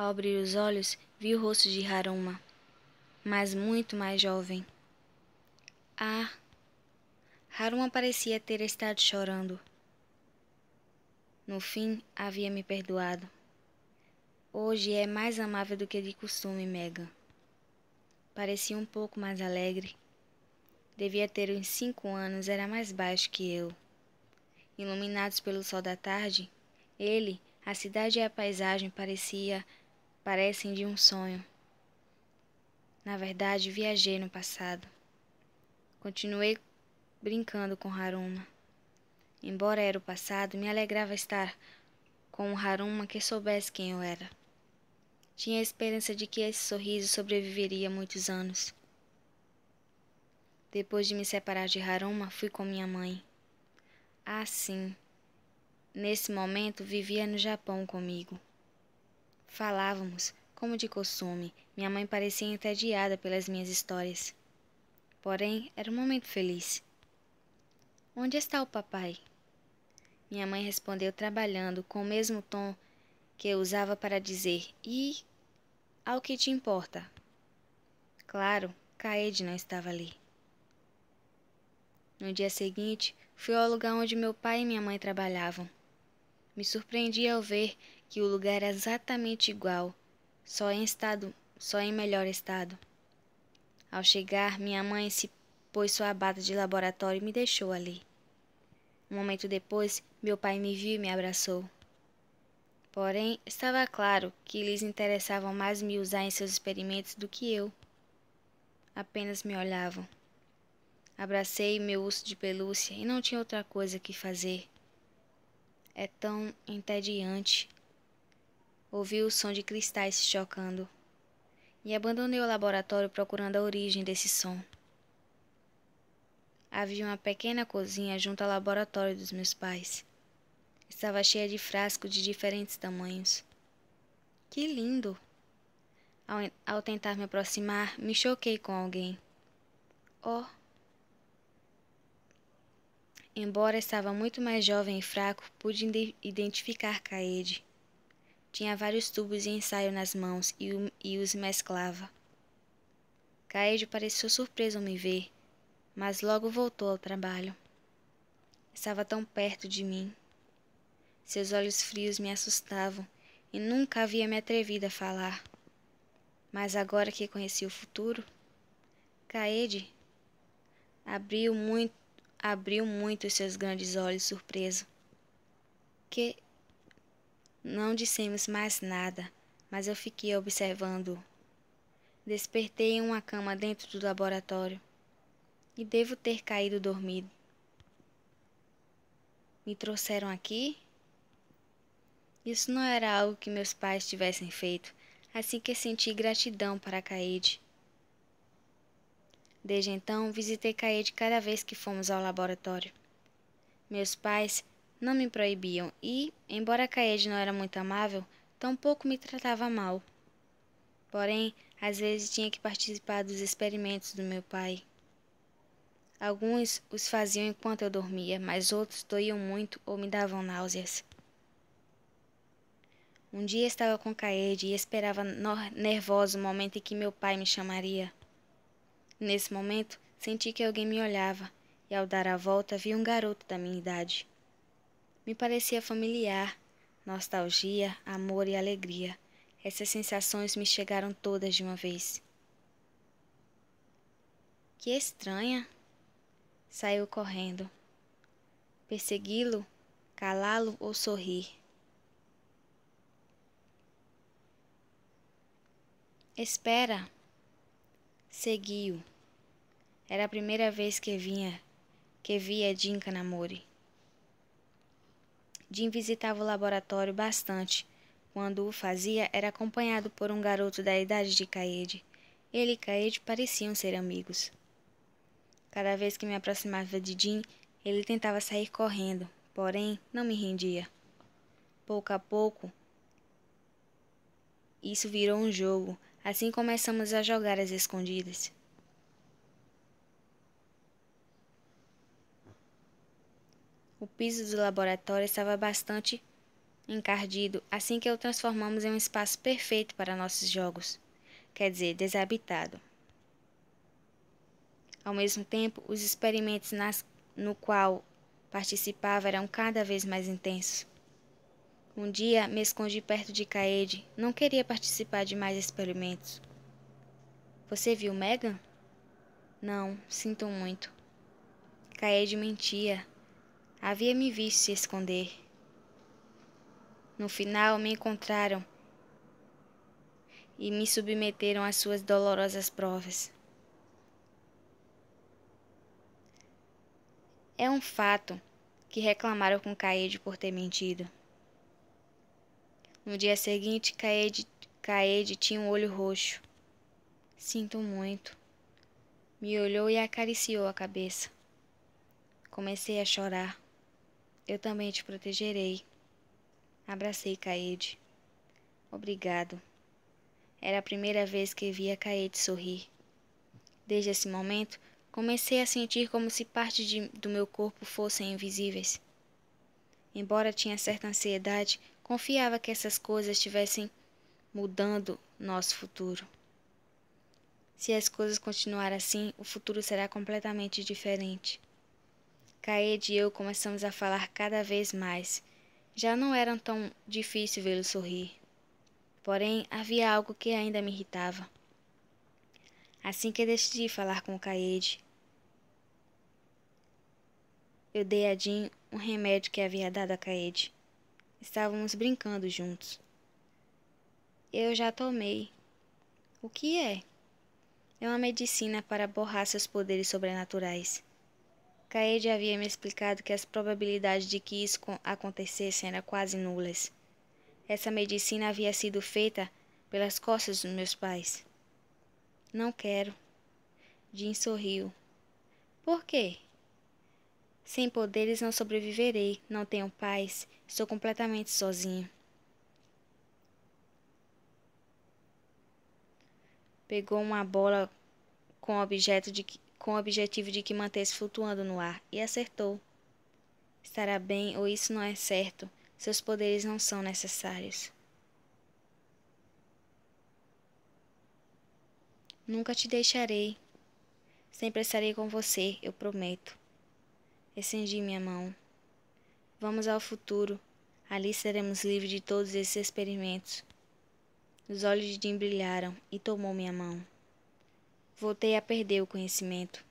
Ao abrir os olhos, vi o rosto de Haruma, mas muito mais jovem. Ah! Haruma parecia ter estado chorando. No fim, havia me perdoado. Hoje é mais amável do que de costume, Megan. Parecia um pouco mais alegre. Devia ter uns cinco anos, era mais baixo que eu. Iluminados pelo sol da tarde, ele, a cidade e a paisagem pareciam parecem de um sonho. Na verdade, viajei no passado. Continuei brincando com Haruma. Embora era o passado, me alegrava estar com um Haruma que soubesse quem eu era. Tinha a esperança de que esse sorriso sobreviveria muitos anos. Depois de me separar de Haruma, fui com minha mãe. Ah, sim. Nesse momento, vivia no Japão comigo. Falávamos, como de costume, minha mãe parecia entediada pelas minhas histórias. Porém, era um momento feliz. Onde está o papai? Minha mãe respondeu trabalhando com o mesmo tom que eu usava para dizer e ao que te importa. Claro, Caede não estava ali. No dia seguinte, fui ao lugar onde meu pai e minha mãe trabalhavam. Me surpreendi ao ver que o lugar era é exatamente igual, só em estado, só em melhor estado. Ao chegar, minha mãe se pôs sua bata de laboratório e me deixou ali. Um momento depois, meu pai me viu e me abraçou. Porém, estava claro que eles interessavam mais me usar em seus experimentos do que eu. Apenas me olhavam. Abracei meu urso de pelúcia e não tinha outra coisa que fazer. É tão entediante Ouviu o som de cristais se chocando e abandonei o laboratório procurando a origem desse som. Havia uma pequena cozinha junto ao laboratório dos meus pais. Estava cheia de frascos de diferentes tamanhos. Que lindo! Ao, ao tentar me aproximar, me choquei com alguém. Oh! Embora estava muito mais jovem e fraco, pude identificar Kaede. Tinha vários tubos de ensaio nas mãos e, e os mesclava. Caejo pareceu surpreso ao me ver, mas logo voltou ao trabalho. Estava tão perto de mim. Seus olhos frios me assustavam e nunca havia me atrevido a falar. Mas agora que conheci o futuro, Caede abriu muito, abriu muito seus grandes olhos surpreso. Que não dissemos mais nada, mas eu fiquei observando Despertei em uma cama dentro do laboratório e devo ter caído dormido. Me trouxeram aqui? Isso não era algo que meus pais tivessem feito, assim que senti gratidão para Caide. Desde então, visitei Caide cada vez que fomos ao laboratório. Meus pais não me proibiam e, embora Caede não era muito amável, tampouco me tratava mal. Porém, às vezes tinha que participar dos experimentos do meu pai. Alguns os faziam enquanto eu dormia, mas outros doíam muito ou me davam náuseas. Um dia estava com Caede e esperava nervoso o momento em que meu pai me chamaria. Nesse momento, senti que alguém me olhava, e ao dar a volta vi um garoto da minha idade. Me parecia familiar. Nostalgia, amor e alegria. Essas sensações me chegaram todas de uma vez. Que estranha! Saiu correndo. Persegui-lo, calá-lo ou sorrir? Espera! Segui-o. Era a primeira vez que vinha, que via Dinka Namori. Jim visitava o laboratório bastante. Quando o fazia, era acompanhado por um garoto da idade de Kaede. Ele e Kaede pareciam ser amigos. Cada vez que me aproximava de Jim, ele tentava sair correndo, porém não me rendia. Pouco a pouco, isso virou um jogo. Assim começamos a jogar às escondidas. O piso do laboratório estava bastante encardido, assim que o transformamos em um espaço perfeito para nossos jogos quer dizer, desabitado. Ao mesmo tempo, os experimentos nas, no qual participava eram cada vez mais intensos. Um dia me escondi perto de Kaede, não queria participar de mais experimentos. Você viu Megan? Não, sinto muito. Kaede mentia. Havia me visto se esconder. No final me encontraram e me submeteram às suas dolorosas provas. É um fato que reclamaram com Caede por ter mentido. No dia seguinte, Caede, Caede tinha um olho roxo. Sinto muito. Me olhou e acariciou a cabeça. Comecei a chorar. Eu também te protegerei. Abracei Kaede. Obrigado. Era a primeira vez que via Kaede sorrir. Desde esse momento, comecei a sentir como se parte de, do meu corpo fossem invisíveis. Embora tinha certa ansiedade, confiava que essas coisas estivessem mudando nosso futuro. Se as coisas continuarem assim, o futuro será completamente diferente. Caed e eu começamos a falar cada vez mais. Já não era tão difícil vê-lo sorrir. Porém, havia algo que ainda me irritava. Assim que decidi falar com Caed, eu dei a Jim um remédio que havia dado a Caed. Estávamos brincando juntos. Eu já tomei. O que é? É uma medicina para borrar seus poderes sobrenaturais. Kaede havia me explicado que as probabilidades de que isso acontecesse eram quase nulas. Essa medicina havia sido feita pelas costas dos meus pais. Não quero. Jim sorriu. Por quê? Sem poderes não sobreviverei, não tenho paz, estou completamente sozinho. Pegou uma bola com objeto de que com o objetivo de que mantesse flutuando no ar, e acertou. Estará bem ou isso não é certo. Seus poderes não são necessários. Nunca te deixarei. Sempre estarei com você, eu prometo. Estendi minha mão. Vamos ao futuro. Ali seremos livres de todos esses experimentos. Os olhos de Jim brilharam e tomou minha mão voltei a perder o conhecimento.